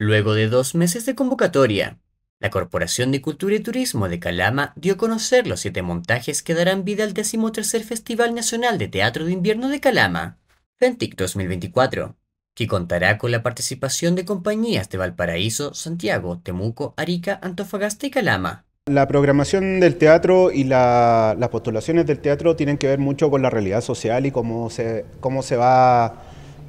Luego de dos meses de convocatoria, la Corporación de Cultura y Turismo de Calama dio a conocer los siete montajes que darán vida al 13 Festival Nacional de Teatro de Invierno de Calama, FENTIC 2024, que contará con la participación de compañías de Valparaíso, Santiago, Temuco, Arica, Antofagasta y Calama. La programación del teatro y las postulaciones del teatro tienen que ver mucho con la realidad social y cómo se, cómo se va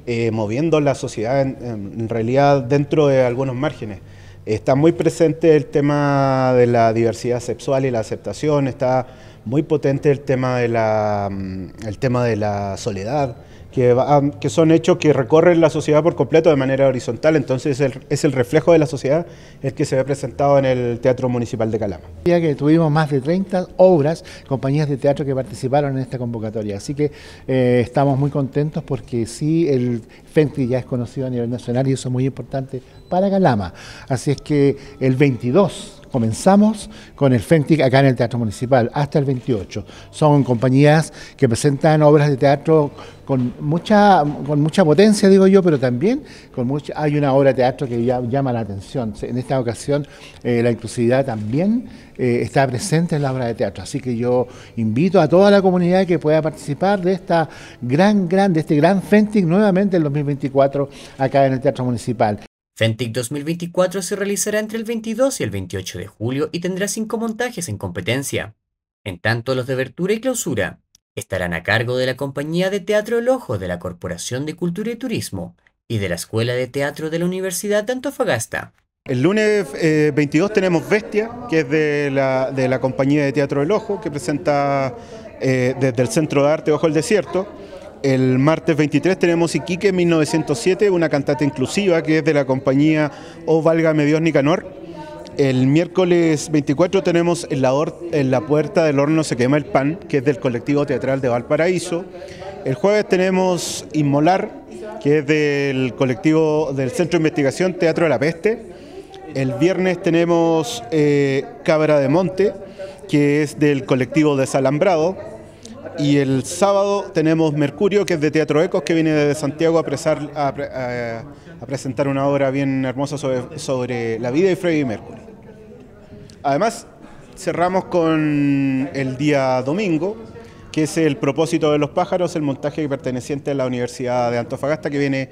eh, moviendo la sociedad en, realidad dentro de algunos márgenes. Está muy presente el tema de la diversidad sexual y la aceptación, está muy potente el tema mm, el tema de la soledad, que, ah, que son hechos que recorren la sociedad por completo de manera horizontal, entonces es el, es el reflejo de la sociedad el que se ve presentado en el Teatro Municipal de Calama. Ya que tuvimos más de 30 obras, compañías de teatro que participaron en esta convocatoria, así que eh, estamos muy contentos porque sí, el Fenty ya es conocido a nivel nacional y eso es muy importante para Calama. Así es que el 22 comenzamos con el FENTIC acá en el Teatro Municipal hasta el 28. Son compañías que presentan obras de teatro con mucha, con mucha potencia, digo yo, pero también con mucha, hay una obra de teatro que ya llama la atención. En esta ocasión eh, la inclusividad también eh, está presente en la obra de teatro. Así que yo invito a toda la comunidad que pueda participar de esta gran, gran, este gran FENTIC nuevamente en 2024 acá en el Teatro Municipal. Fentic 2024 se realizará entre el 22 y el 28 de julio y tendrá cinco montajes en competencia. En tanto, los de abertura y clausura estarán a cargo de la Compañía de Teatro El Ojo de la Corporación de Cultura y Turismo y de la Escuela de Teatro de la Universidad de Antofagasta. El lunes 22 eh, tenemos Bestia, que es de la, Compañía de Teatro El Ojo, que presenta eh, desde el Centro de Arte Ojo el Desierto. El martes 23 tenemos Iquique 1907, una cantata inclusiva que es de la compañía O Válgame Dios Nicanor. El miércoles 24 tenemos en la, en la puerta del horno se quema el pan, que es del colectivo teatral de Valparaíso. El jueves tenemos Inmolar, que es del colectivo del Centro de Investigación Teatro de la Peste. El viernes tenemos eh, Cabra de Monte, que es del colectivo Desalambrado. Y el sábado tenemos Mercurio, que es de Teatro Ecos, que viene desde Santiago a, presentar una obra bien hermosa sobre, la vida de y Mercurio. Además, cerramos con el día domingo, que es el propósito de los pájaros, el montaje perteneciente a la Universidad de Antofagasta, que viene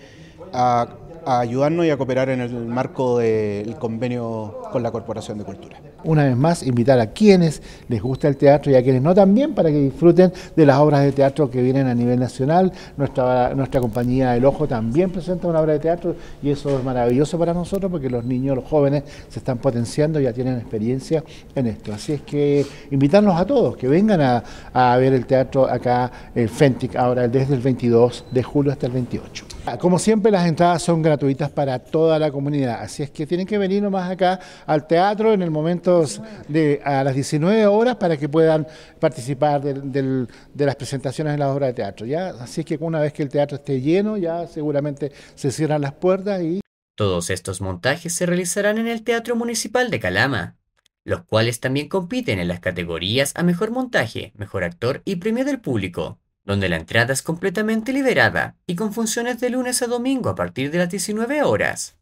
a a ayudarnos y a cooperar en el marco del convenio con la Corporación de Cultura. Una vez más, invitar a quienes les gusta el teatro y a quienes no también para que disfruten de las obras de teatro que vienen a nivel nacional. Nuestra, nuestra compañía El Ojo también presenta una obra de teatro y eso es maravilloso para nosotros porque los niños, los jóvenes se están potenciando, y ya tienen experiencia en esto. Así es que invitarlos a todos que vengan a, a ver el teatro acá, el Fentic, ahora desde el 22 de julio hasta el 28. Ah, como siempre, las entradas son gratuitas para toda la comunidad, así es que tienen que venir nomás acá al teatro en el momento de a las 19 horas para que puedan participar de, las presentaciones en la obras de teatro. ¿ya? Así es que una vez que el teatro esté lleno, ya seguramente se cierran las puertas y... Todos estos montajes se realizarán en el Teatro Municipal de Calama, los cuales también compiten en las categorías a Mejor Montaje, Mejor Actor y Premio del Público donde la entrada es completamente liberada y con funciones de lunes a domingo a partir de las 19 horas.